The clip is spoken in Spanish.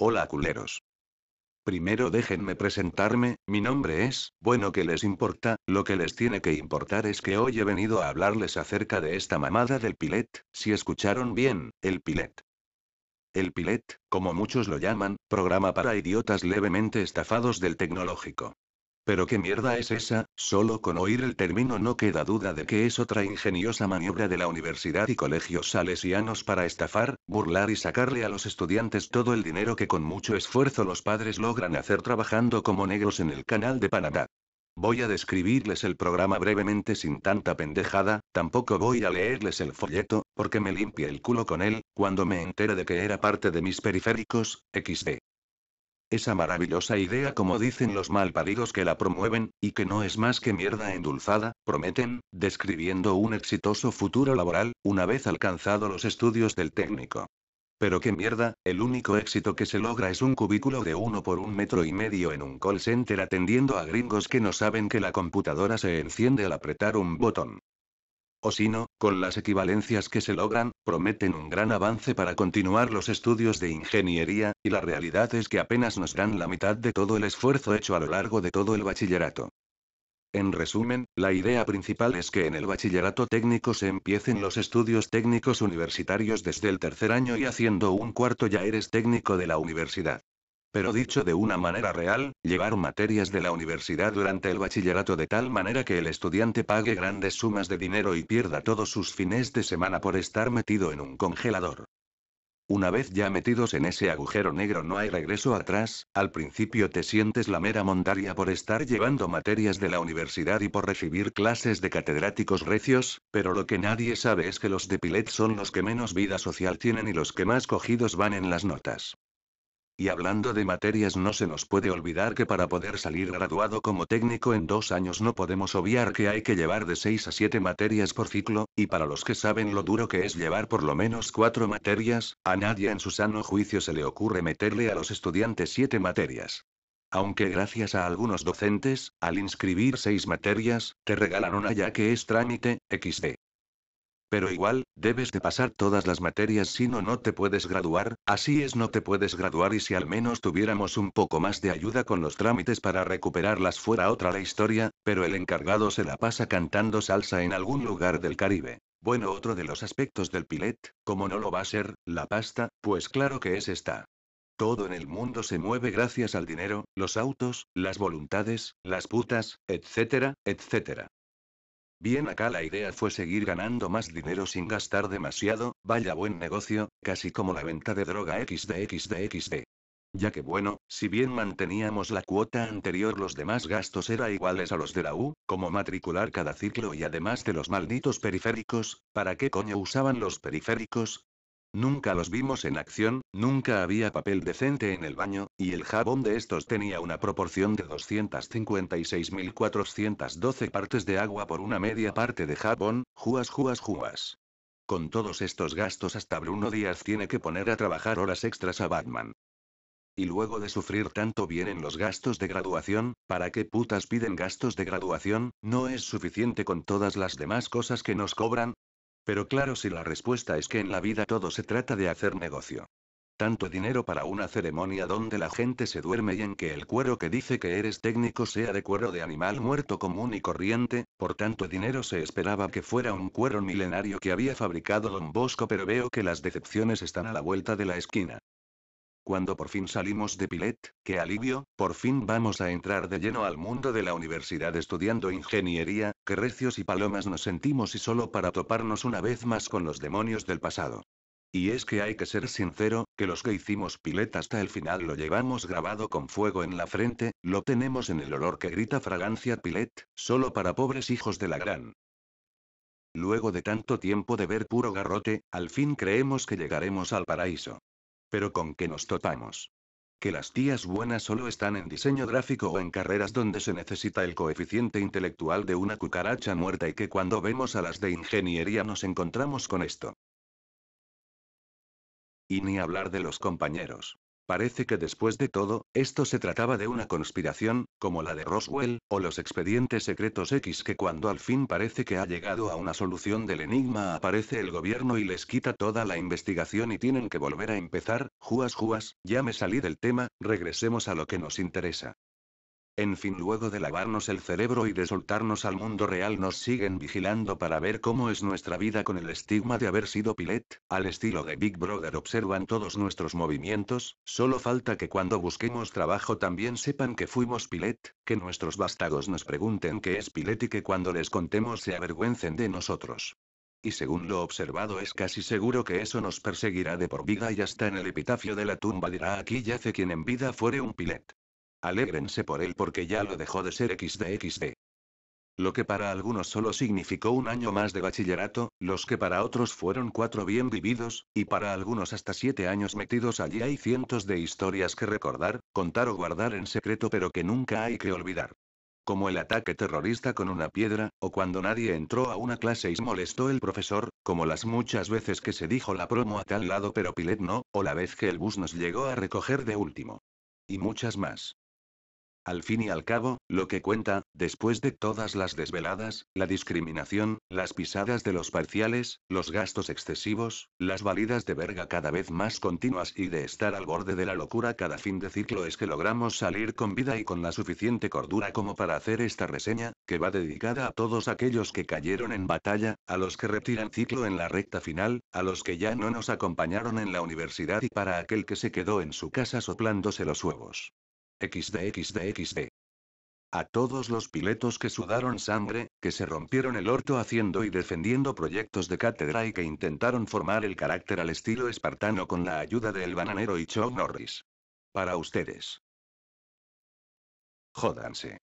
Hola culeros. Primero déjenme presentarme, mi nombre es, bueno que les importa, lo que les tiene que importar es que hoy he venido a hablarles acerca de esta mamada del pilet, si escucharon bien, el pilet. El Pilet, como muchos lo llaman, programa para idiotas levemente estafados del tecnológico. Pero qué mierda es esa, solo con oír el término no queda duda de que es otra ingeniosa maniobra de la universidad y colegios salesianos para estafar, burlar y sacarle a los estudiantes todo el dinero que con mucho esfuerzo los padres logran hacer trabajando como negros en el canal de Panamá. Voy a describirles el programa brevemente sin tanta pendejada, tampoco voy a leerles el folleto, porque me limpia el culo con él, cuando me entere de que era parte de mis periféricos, XD. Esa maravillosa idea como dicen los malparidos que la promueven, y que no es más que mierda endulzada, prometen, describiendo un exitoso futuro laboral, una vez alcanzado los estudios del técnico. Pero qué mierda, el único éxito que se logra es un cubículo de uno por un metro y medio en un call center atendiendo a gringos que no saben que la computadora se enciende al apretar un botón o si no, con las equivalencias que se logran, prometen un gran avance para continuar los estudios de ingeniería, y la realidad es que apenas nos dan la mitad de todo el esfuerzo hecho a lo largo de todo el bachillerato. En resumen, la idea principal es que en el bachillerato técnico se empiecen los estudios técnicos universitarios desde el tercer año y haciendo un cuarto ya eres técnico de la universidad. Pero dicho de una manera real, llevar materias de la universidad durante el bachillerato de tal manera que el estudiante pague grandes sumas de dinero y pierda todos sus fines de semana por estar metido en un congelador. Una vez ya metidos en ese agujero negro no hay regreso atrás, al principio te sientes la mera montaria por estar llevando materias de la universidad y por recibir clases de catedráticos recios, pero lo que nadie sabe es que los de Pilet son los que menos vida social tienen y los que más cogidos van en las notas. Y hablando de materias no se nos puede olvidar que para poder salir graduado como técnico en dos años no podemos obviar que hay que llevar de seis a siete materias por ciclo, y para los que saben lo duro que es llevar por lo menos cuatro materias, a nadie en su sano juicio se le ocurre meterle a los estudiantes siete materias. Aunque gracias a algunos docentes, al inscribir seis materias, te regalan una ya que es trámite, XD. Pero igual, debes de pasar todas las materias si no no te puedes graduar, así es no te puedes graduar y si al menos tuviéramos un poco más de ayuda con los trámites para recuperarlas fuera otra la historia, pero el encargado se la pasa cantando salsa en algún lugar del Caribe. Bueno, otro de los aspectos del pilet, como no lo va a ser, la pasta, pues claro que es esta. Todo en el mundo se mueve gracias al dinero, los autos, las voluntades, las putas, etcétera, etcétera. Bien acá la idea fue seguir ganando más dinero sin gastar demasiado, vaya buen negocio, casi como la venta de droga XDXDXD. Ya que bueno, si bien manteníamos la cuota anterior los demás gastos eran iguales a los de la U, como matricular cada ciclo y además de los malditos periféricos, ¿para qué coño usaban los periféricos? Nunca los vimos en acción, nunca había papel decente en el baño, y el jabón de estos tenía una proporción de 256.412 partes de agua por una media parte de jabón, juas, juas, juas. Con todos estos gastos hasta Bruno Díaz tiene que poner a trabajar horas extras a Batman. Y luego de sufrir tanto bien en los gastos de graduación, ¿para qué putas piden gastos de graduación? ¿No es suficiente con todas las demás cosas que nos cobran? Pero claro si la respuesta es que en la vida todo se trata de hacer negocio. Tanto dinero para una ceremonia donde la gente se duerme y en que el cuero que dice que eres técnico sea de cuero de animal muerto común y corriente, por tanto dinero se esperaba que fuera un cuero milenario que había fabricado don Bosco pero veo que las decepciones están a la vuelta de la esquina. Cuando por fin salimos de Pilet, qué alivio, por fin vamos a entrar de lleno al mundo de la universidad estudiando ingeniería, que recios y palomas nos sentimos y solo para toparnos una vez más con los demonios del pasado. Y es que hay que ser sincero, que los que hicimos Pilet hasta el final lo llevamos grabado con fuego en la frente, lo tenemos en el olor que grita fragancia Pilet, solo para pobres hijos de la gran. Luego de tanto tiempo de ver puro garrote, al fin creemos que llegaremos al paraíso. Pero con qué nos topamos. Que las tías buenas solo están en diseño gráfico o en carreras donde se necesita el coeficiente intelectual de una cucaracha muerta y que cuando vemos a las de ingeniería nos encontramos con esto. Y ni hablar de los compañeros. Parece que después de todo, esto se trataba de una conspiración, como la de Roswell, o los expedientes secretos X que cuando al fin parece que ha llegado a una solución del enigma aparece el gobierno y les quita toda la investigación y tienen que volver a empezar, juas juas, ya me salí del tema, regresemos a lo que nos interesa. En fin, luego de lavarnos el cerebro y de soltarnos al mundo real, nos siguen vigilando para ver cómo es nuestra vida con el estigma de haber sido Pilet, al estilo de Big Brother observan todos nuestros movimientos, solo falta que cuando busquemos trabajo también sepan que fuimos Pilet, que nuestros vástagos nos pregunten qué es Pilet y que cuando les contemos se avergüencen de nosotros. Y según lo observado es casi seguro que eso nos perseguirá de por vida y hasta en el epitafio de la tumba dirá aquí yace quien en vida fuere un Pilet. Alégrense por él porque ya lo dejó de ser XDXD. Lo que para algunos solo significó un año más de bachillerato, los que para otros fueron cuatro bien vividos, y para algunos hasta siete años metidos allí hay cientos de historias que recordar, contar o guardar en secreto pero que nunca hay que olvidar como el ataque terrorista con una piedra, o cuando nadie entró a una clase y molestó el profesor, como las muchas veces que se dijo la promo a tal lado pero Pilet no, o la vez que el bus nos llegó a recoger de último. Y muchas más. Al fin y al cabo, lo que cuenta, después de todas las desveladas, la discriminación, las pisadas de los parciales, los gastos excesivos, las validas de verga cada vez más continuas y de estar al borde de la locura cada fin de ciclo es que logramos salir con vida y con la suficiente cordura como para hacer esta reseña, que va dedicada a todos aquellos que cayeron en batalla, a los que retiran ciclo en la recta final, a los que ya no nos acompañaron en la universidad y para aquel que se quedó en su casa soplándose los huevos. XD A todos los piletos que sudaron sangre, que se rompieron el orto haciendo y defendiendo proyectos de cátedra y que intentaron formar el carácter al estilo espartano con la ayuda del bananero y Chuck Norris. Para ustedes. Jódanse.